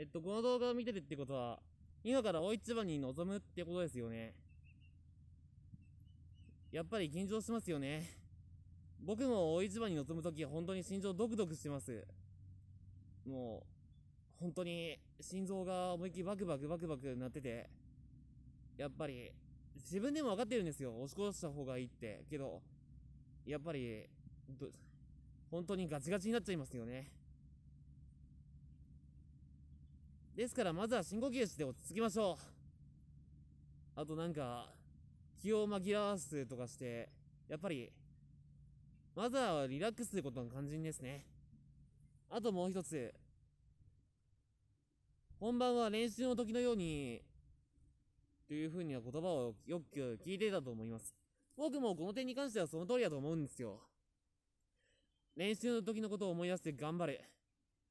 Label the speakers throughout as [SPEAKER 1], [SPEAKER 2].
[SPEAKER 1] えっと、この動画を見てるってことは、今から大一番に臨むってことですよね。やっぱり緊張しますよね。僕も大一番に臨むとき、本当に心臓ドクドクしてます。もう、本当に心臓が思いっきりバクバクバクバクなってて、やっぱり、自分でも分かってるんですよ。押し殺した方がいいって。けど、やっぱり、本当にガチガチになっちゃいますよね。ですから、まずは深呼吸して落ち着きましょう。あとなんか、気を紛らわすとかして、やっぱり、まずはリラックスすることが肝心ですね。あともう一つ。本番は練習の時のように、というふうには言葉をよく聞いてたと思います。僕もこの点に関してはその通りだと思うんですよ。練習の時のことを思い出して頑張る。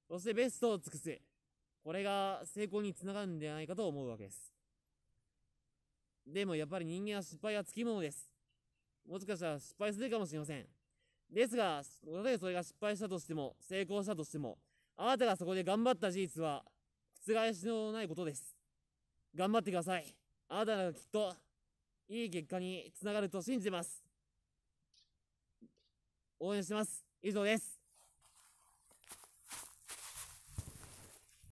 [SPEAKER 1] そしてベストを尽くす。これが成功につながるんではないかと思うわけです。でもやっぱり人間は失敗はつきものです。もしかしたら失敗するかもしれません。ですが、たとそれが失敗したとしても、成功したとしても、あなたがそこで頑張った事実は、覆しのないことです。頑張ってください。あなたがきっと、いい結果につながると信じてます。応援してます。以上です。